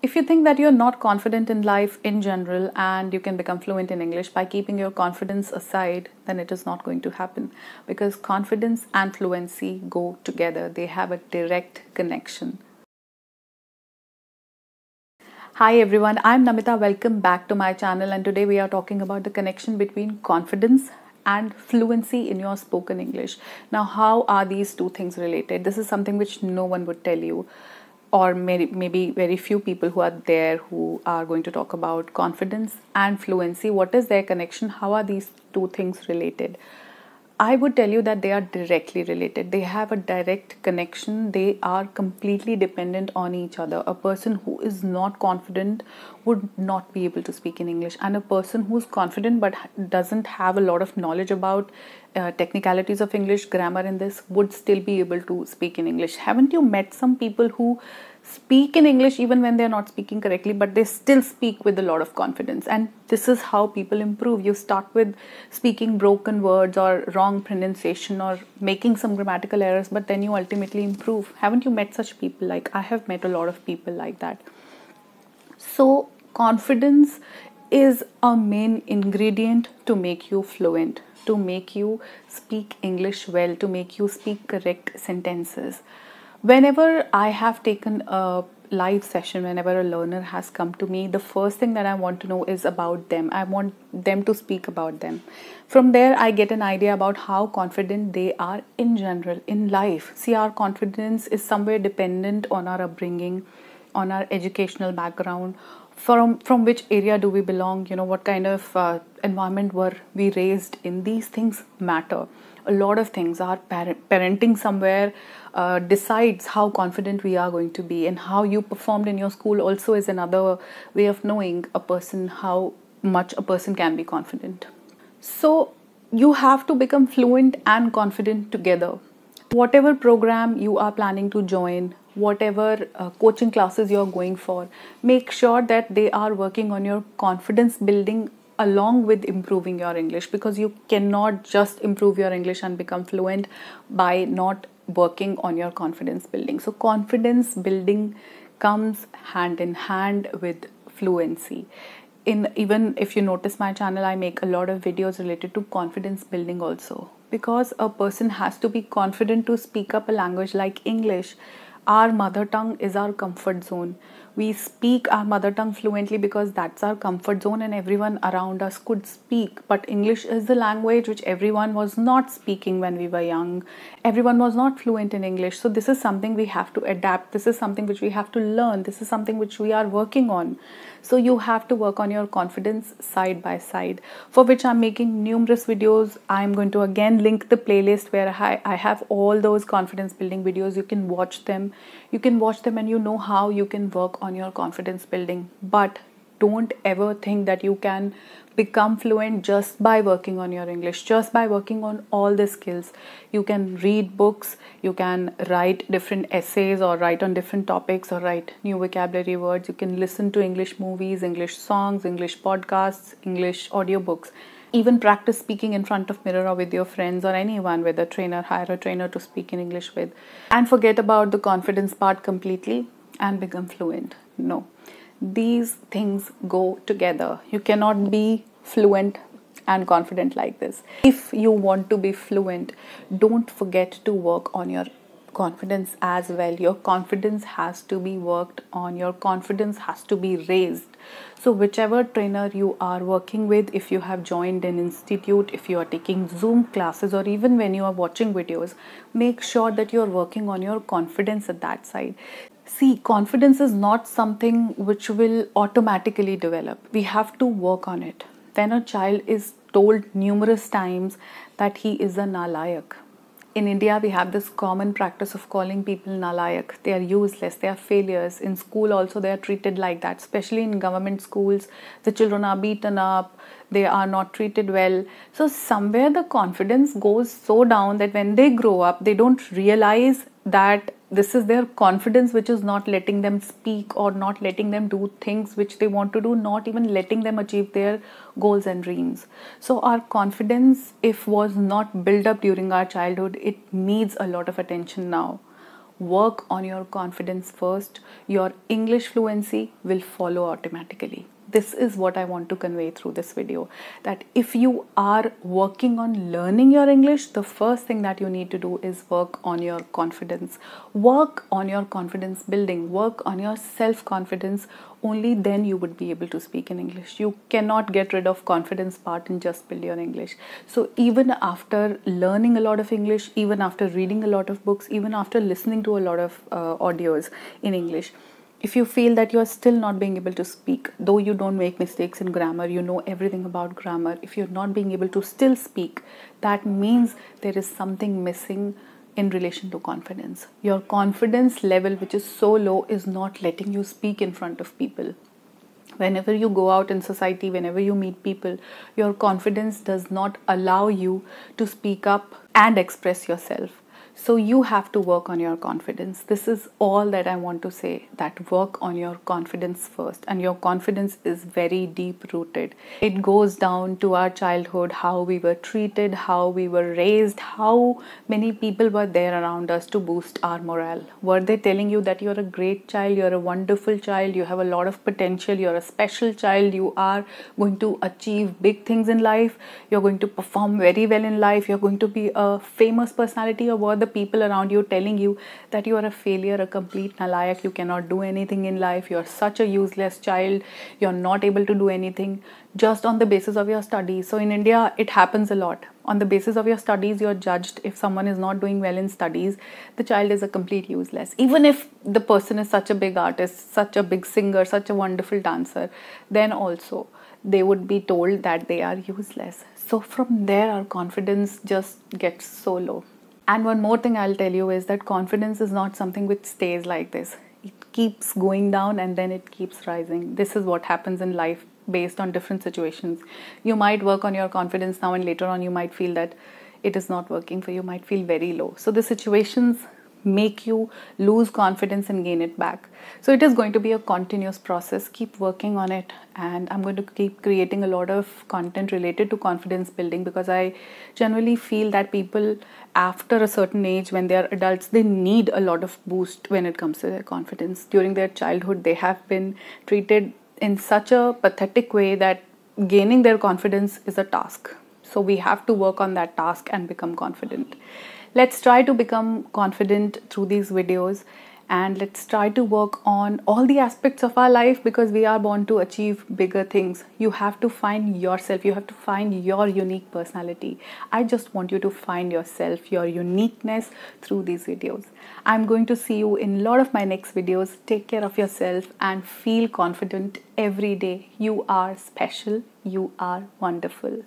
If you think that you're not confident in life in general and you can become fluent in English by keeping your confidence aside, then it is not going to happen because confidence and fluency go together, they have a direct connection. Hi everyone, I'm Namita. Welcome back to my channel, and today we are talking about the connection between confidence and fluency in your spoken English. Now, how are these two things related? This is something which no one would tell you or may, maybe very few people who are there who are going to talk about confidence and fluency. What is their connection? How are these two things related? I would tell you that they are directly related. They have a direct connection. They are completely dependent on each other. A person who is not confident would not be able to speak in English, and a person who's confident but doesn't have a lot of knowledge about uh, technicalities of English, grammar, in this would still be able to speak in English. Haven't you met some people who speak in English even when they're not speaking correctly, but they still speak with a lot of confidence. And this is how people improve. You start with speaking broken words or wrong pronunciation or making some grammatical errors, but then you ultimately improve. Haven't you met such people? Like, I have met a lot of people like that. So, confidence is a main ingredient to make you fluent, to make you speak English well, to make you speak correct sentences. Whenever I have taken a live session, whenever a learner has come to me, the first thing that I want to know is about them. I want them to speak about them. From there, I get an idea about how confident they are in general, in life. See, our confidence is somewhere dependent on our upbringing, on our educational background, from from which area do we belong you know what kind of uh, environment were we raised in these things matter a lot of things. Our parent, parenting somewhere uh, decides how confident we are going to be, and how you performed in your school also is another way of knowing a person how much a person can be confident. So, you have to become fluent and confident together. Whatever program you are planning to join, whatever uh, coaching classes you are going for, make sure that they are working on your confidence building along with improving your English because you cannot just improve your English and become fluent by not working on your confidence building. So, confidence building comes hand in hand with fluency. In even if you notice my channel, I make a lot of videos related to confidence building also because a person has to be confident to speak up a language like English. Our mother tongue is our comfort zone we speak our mother tongue fluently because that's our comfort zone and everyone around us could speak but english is the language which everyone was not speaking when we were young everyone was not fluent in english so this is something we have to adapt this is something which we have to learn this is something which we are working on so you have to work on your confidence side by side for which i'm making numerous videos i'm going to again link the playlist where i, I have all those confidence building videos you can watch them you can watch them and you know how you can work on on your confidence building but don't ever think that you can become fluent just by working on your english just by working on all the skills you can read books you can write different essays or write on different topics or write new vocabulary words you can listen to english movies english songs english podcasts english audiobooks even practice speaking in front of mirror or with your friends or anyone with a trainer hire a trainer to speak in english with and forget about the confidence part completely and become fluent. No, these things go together. You cannot be fluent and confident like this. If you want to be fluent, don't forget to work on your confidence as well. Your confidence has to be worked on, your confidence has to be raised. So, whichever trainer you are working with, if you have joined an institute, if you are taking Zoom classes, or even when you are watching videos, make sure that you are working on your confidence at that side. See, confidence is not something which will automatically develop. We have to work on it. When a child is told numerous times that he is a nalayak. In India, we have this common practice of calling people nalayak. They are useless, they are failures. In school, also, they are treated like that, especially in government schools. The children are beaten up, they are not treated well. So, somewhere the confidence goes so down that when they grow up, they don't realize that this is their confidence which is not letting them speak or not letting them do things which they want to do not even letting them achieve their goals and dreams so our confidence if was not built up during our childhood it needs a lot of attention now work on your confidence first your english fluency will follow automatically this is what I want to convey through this video that if you are working on learning your English, the first thing that you need to do is work on your confidence. Work on your confidence building, work on your self confidence. Only then you would be able to speak in English. You cannot get rid of confidence part and just build your English. So even after learning a lot of English, even after reading a lot of books, even after listening to a lot of uh, audios in English, if you feel that you're still not being able to speak, though you don't make mistakes in grammar, you know everything about grammar, if you're not being able to still speak, that means there is something missing in relation to confidence. Your confidence level, which is so low, is not letting you speak in front of people. Whenever you go out in society, whenever you meet people, your confidence does not allow you to speak up and express yourself. So you have to work on your confidence. This is all that I want to say that work on your confidence first. And your confidence is very deep rooted. It goes down to our childhood, how we were treated, how we were raised, how many people were there around us to boost our morale. Were they telling you that you're a great child, you're a wonderful child, you have a lot of potential, you're a special child, you are going to achieve big things in life, you're going to perform very well in life, you're going to be a famous personality or were the people around you telling you that you are a failure, a complete nalayak, you cannot do anything in life, you're such a useless child, you're not able to do anything just on the basis of your studies. So in India, it happens a lot. On the basis of your studies, you're judged. If someone is not doing well in studies, the child is a complete useless. Even if the person is such a big artist, such a big singer, such a wonderful dancer, then also they would be told that they are useless. So from there, our confidence just gets so low. And one more thing I'll tell you is that confidence is not something which stays like this. It keeps going down and then it keeps rising. This is what happens in life based on different situations. You might work on your confidence now, and later on, you might feel that it is not working for you, might feel very low. So, the situations make you lose confidence and gain it back. So it is going to be a continuous process. Keep working on it, and I'm going to keep creating a lot of content related to confidence building because I generally feel that people, after a certain age, when they are adults, they need a lot of boost when it comes to their confidence. During their childhood, they have been treated in such a pathetic way that gaining their confidence is a task. So we have to work on that task and become confident. Let's try to become confident through these videos and let's try to work on all the aspects of our life because we are born to achieve bigger things. You have to find yourself, you have to find your unique personality. I just want you to find yourself, your uniqueness through these videos. I'm going to see you in a lot of my next videos. Take care of yourself and feel confident every day. You are special, you are wonderful.